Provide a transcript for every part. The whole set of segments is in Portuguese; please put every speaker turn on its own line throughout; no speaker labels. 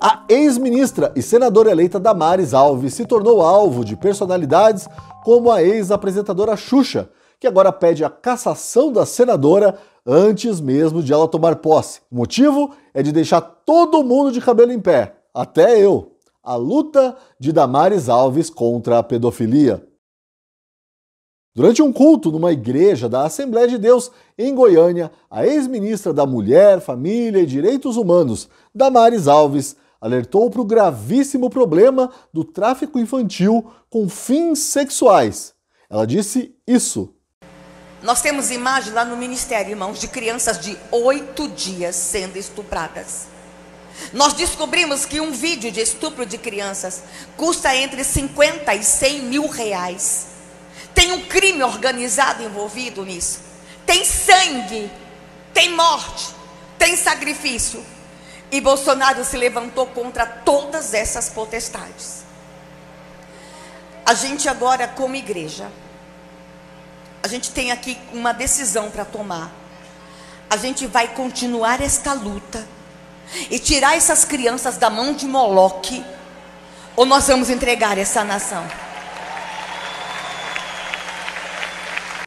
A ex-ministra e senadora eleita Damares Alves se tornou alvo de personalidades como a ex-apresentadora Xuxa, que agora pede a cassação da senadora antes mesmo de ela tomar posse. O motivo é de deixar todo mundo de cabelo em pé, até eu. A luta de Damares Alves contra a pedofilia. Durante um culto numa igreja da Assembleia de Deus em Goiânia, a ex-ministra da Mulher, Família e Direitos Humanos, Damares Alves, alertou para o gravíssimo problema do tráfico infantil com fins sexuais. Ela disse isso. Nós temos imagem lá no Ministério, irmãos, de crianças de oito dias sendo estupradas. Nós descobrimos que um vídeo de estupro de crianças custa entre 50 e 100 mil reais. Tem um crime organizado envolvido nisso. Tem sangue, tem morte, tem sacrifício. E Bolsonaro se levantou contra todas essas potestades. A gente agora, como igreja, a gente tem aqui uma decisão para tomar. A gente vai continuar esta luta e tirar essas crianças da mão de Moloque, ou nós vamos entregar essa nação.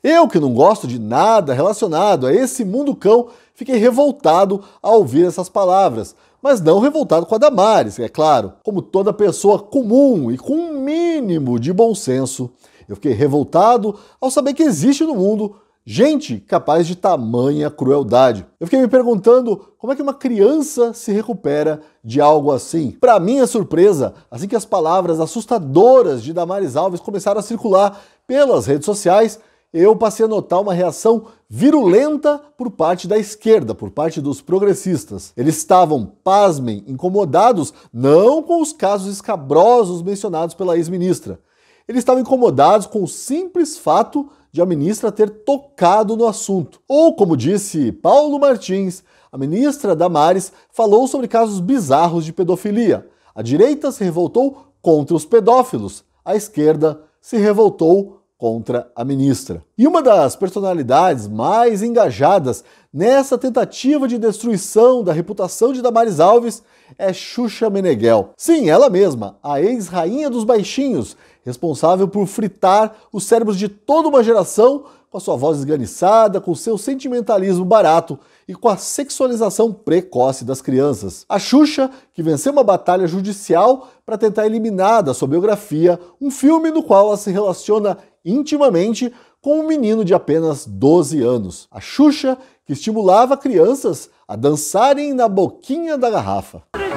Eu que não gosto de nada relacionado a esse mundo cão Fiquei revoltado ao ouvir essas palavras, mas não revoltado com a Damares, é claro. Como toda pessoa comum e com um mínimo de bom senso, eu fiquei revoltado ao saber que existe no mundo gente capaz de tamanha crueldade. Eu fiquei me perguntando como é que uma criança se recupera de algo assim. Para minha surpresa, assim que as palavras assustadoras de Damares Alves começaram a circular pelas redes sociais, eu passei a notar uma reação virulenta por parte da esquerda, por parte dos progressistas. Eles estavam, pasmem, incomodados não com os casos escabrosos mencionados pela ex-ministra. Eles estavam incomodados com o simples fato de a ministra ter tocado no assunto. Ou, como disse Paulo Martins, a ministra Damares falou sobre casos bizarros de pedofilia. A direita se revoltou contra os pedófilos, a esquerda se revoltou contra a ministra. E uma das personalidades mais engajadas nessa tentativa de destruição da reputação de Damares Alves é Xuxa Meneghel. Sim, ela mesma, a ex-rainha dos baixinhos, responsável por fritar os cérebros de toda uma geração com a sua voz esganiçada, com seu sentimentalismo barato e com a sexualização precoce das crianças. A Xuxa, que venceu uma batalha judicial para tentar eliminar da sua biografia um filme no qual ela se relaciona intimamente com um menino de apenas 12 anos, a Xuxa, que estimulava crianças a dançarem na boquinha da garrafa. Outro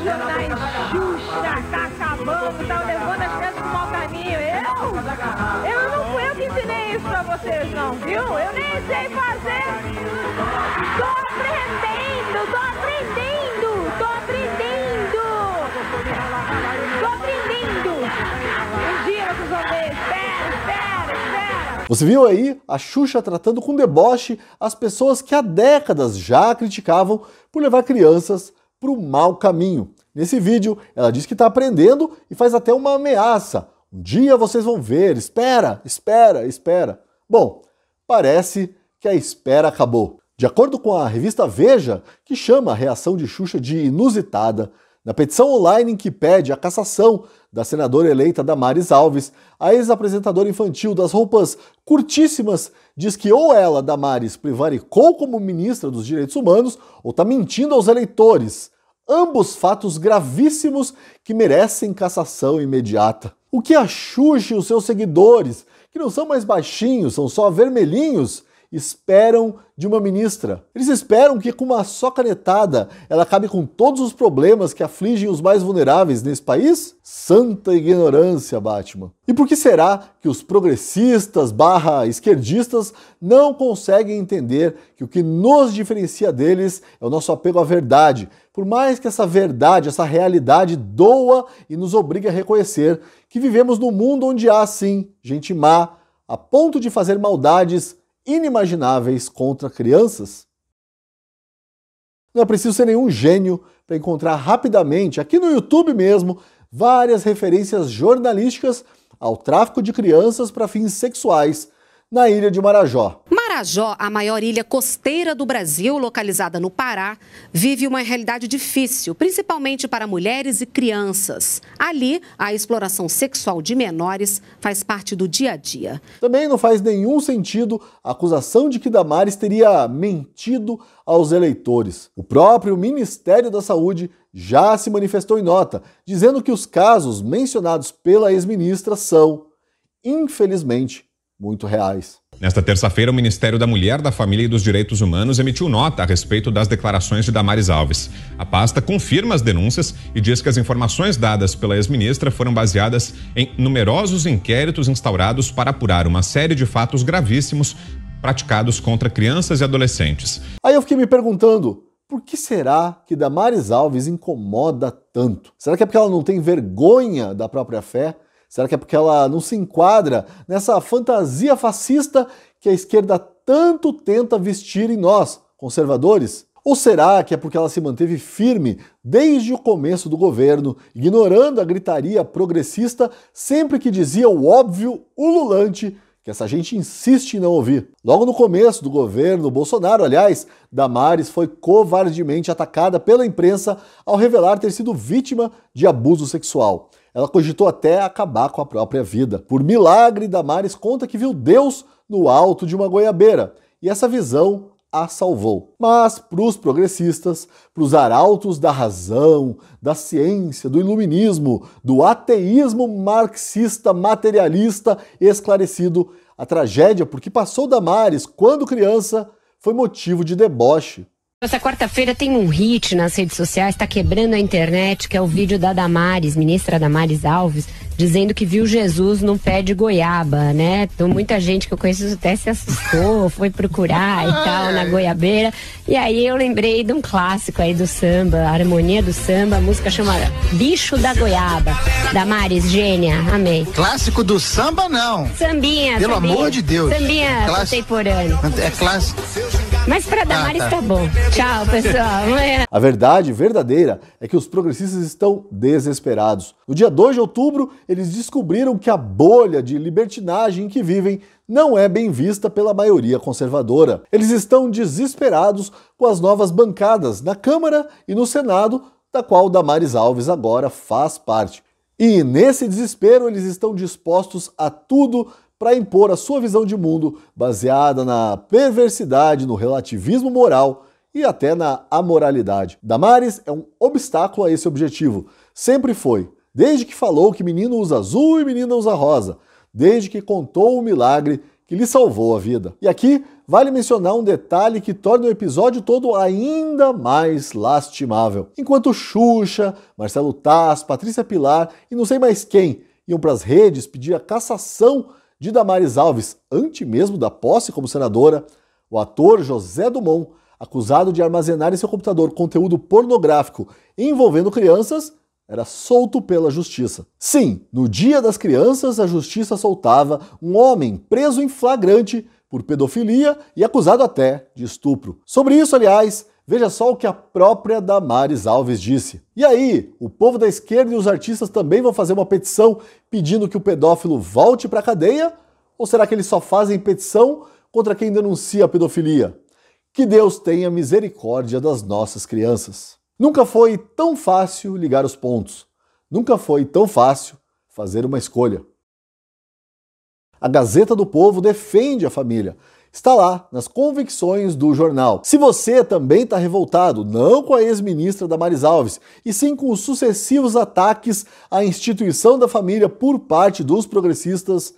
dia tá Você viu aí a Xuxa tratando com deboche as pessoas que há décadas já criticavam por levar crianças para o mau caminho. Nesse vídeo, ela diz que está aprendendo e faz até uma ameaça. Um dia vocês vão ver, espera, espera, espera. Bom, parece que a espera acabou. De acordo com a revista Veja, que chama a reação de Xuxa de inusitada, na petição online em que pede a cassação da senadora eleita Damares Alves, a ex-apresentadora infantil das roupas curtíssimas diz que ou ela, Damares, prevaricou como ministra dos Direitos Humanos ou está mentindo aos eleitores. Ambos fatos gravíssimos que merecem cassação imediata. O que a Xuxa e os seus seguidores, que não são mais baixinhos, são só vermelhinhos, esperam de uma ministra. Eles esperam que com uma só canetada ela acabe com todos os problemas que afligem os mais vulneráveis nesse país? Santa ignorância, Batman. E por que será que os progressistas barra esquerdistas não conseguem entender que o que nos diferencia deles é o nosso apego à verdade, por mais que essa verdade, essa realidade doa e nos obrigue a reconhecer que vivemos num mundo onde há sim gente má, a ponto de fazer maldades inimagináveis contra crianças? Não é preciso ser nenhum gênio para encontrar rapidamente, aqui no YouTube mesmo, várias referências jornalísticas ao tráfico de crianças para fins sexuais na ilha de Marajó. Marajó, a maior ilha costeira do Brasil, localizada no Pará, vive uma realidade difícil, principalmente para mulheres e crianças. Ali, a exploração sexual de menores faz parte do dia a dia. Também não faz nenhum sentido a acusação de que Damares teria mentido aos eleitores. O próprio Ministério da Saúde já se manifestou em nota, dizendo que os casos mencionados pela ex-ministra são, infelizmente, muito reais. Nesta terça-feira, o Ministério da Mulher, da Família e dos Direitos Humanos emitiu nota a respeito das declarações de Damares Alves. A pasta confirma as denúncias e diz que as informações dadas pela ex-ministra foram baseadas em numerosos inquéritos instaurados para apurar uma série de fatos gravíssimos praticados contra crianças e adolescentes. Aí eu fiquei me perguntando, por que será que Damares Alves incomoda tanto? Será que é porque ela não tem vergonha da própria fé? Será que é porque ela não se enquadra nessa fantasia fascista que a esquerda tanto tenta vestir em nós, conservadores? Ou será que é porque ela se manteve firme desde o começo do governo, ignorando a gritaria progressista sempre que dizia o óbvio ululante que essa gente insiste em não ouvir. Logo no começo do governo Bolsonaro, aliás, Damares foi covardemente atacada pela imprensa ao revelar ter sido vítima de abuso sexual. Ela cogitou até acabar com a própria vida. Por milagre, Damares conta que viu Deus no alto de uma goiabeira e essa visão a salvou. Mas para os progressistas, para os arautos da razão, da ciência, do iluminismo, do ateísmo marxista materialista esclarecido, a tragédia porque passou Damares quando criança foi motivo de deboche. Essa quarta-feira tem um hit nas redes sociais, está quebrando a internet, que é o vídeo da Damares, ministra Damares Alves, dizendo que viu Jesus num pé de goiaba, né? Então, muita gente que eu conheço até se assustou, foi procurar e tal, na goiabeira. E aí eu lembrei de um clássico aí do samba, a harmonia do samba, a música chama Bicho da Goiaba. Damares, gênia, amei. Clássico do samba, não. Sambinha, Pelo sambinha. amor de Deus. Sambinha contemporâneo. É clássico. Mas para Damares ah, tá. tá bom. Tchau, pessoal. A verdade verdadeira é que os progressistas estão desesperados. No dia 2 de outubro, eles descobriram que a bolha de libertinagem em que vivem não é bem vista pela maioria conservadora. Eles estão desesperados com as novas bancadas na Câmara e no Senado, da qual Damares Alves agora faz parte. E nesse desespero, eles estão dispostos a tudo para impor a sua visão de mundo baseada na perversidade, no relativismo moral e até na amoralidade. Damares é um obstáculo a esse objetivo. Sempre foi. Desde que falou que menino usa azul e menina usa rosa. Desde que contou o milagre que lhe salvou a vida. E aqui vale mencionar um detalhe que torna o episódio todo ainda mais lastimável. Enquanto Xuxa, Marcelo Taz, Patrícia Pilar e não sei mais quem iam para as redes pedir a cassação de Damares Alves, antes mesmo da posse como senadora, o ator José Dumont, acusado de armazenar em seu computador conteúdo pornográfico envolvendo crianças, era solto pela justiça. Sim, no Dia das Crianças, a justiça soltava um homem preso em flagrante por pedofilia e acusado até de estupro. Sobre isso, aliás, Veja só o que a própria Damares Alves disse. E aí, o povo da esquerda e os artistas também vão fazer uma petição pedindo que o pedófilo volte para a cadeia? Ou será que eles só fazem petição contra quem denuncia a pedofilia? Que Deus tenha misericórdia das nossas crianças. Nunca foi tão fácil ligar os pontos. Nunca foi tão fácil fazer uma escolha. A Gazeta do Povo defende a família está lá nas convicções do jornal. Se você também está revoltado, não com a ex-ministra Damaris Alves, e sim com os sucessivos ataques à instituição da família por parte dos progressistas,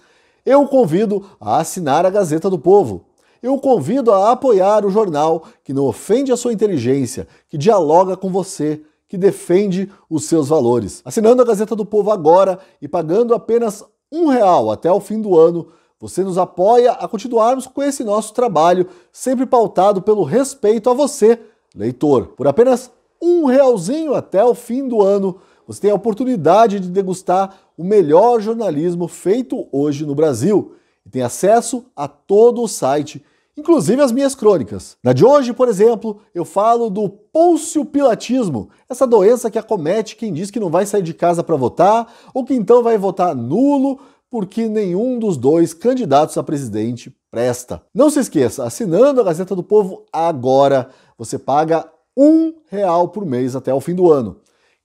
eu o convido a assinar a Gazeta do Povo. Eu o convido a apoiar o jornal que não ofende a sua inteligência, que dialoga com você, que defende os seus valores. Assinando a Gazeta do Povo agora e pagando apenas um real até o fim do ano, você nos apoia a continuarmos com esse nosso trabalho, sempre pautado pelo respeito a você, leitor. Por apenas um realzinho até o fim do ano, você tem a oportunidade de degustar o melhor jornalismo feito hoje no Brasil e tem acesso a todo o site, inclusive as minhas crônicas. Na de hoje, por exemplo, eu falo do ponciopilatismo, essa doença que acomete quem diz que não vai sair de casa para votar ou que então vai votar nulo porque nenhum dos dois candidatos a presidente presta. Não se esqueça, assinando a Gazeta do Povo agora, você paga um real por mês até o fim do ano.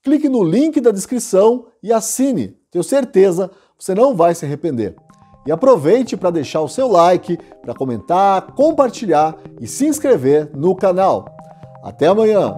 Clique no link da descrição e assine. Tenho certeza, você não vai se arrepender. E aproveite para deixar o seu like, para comentar, compartilhar e se inscrever no canal. Até amanhã!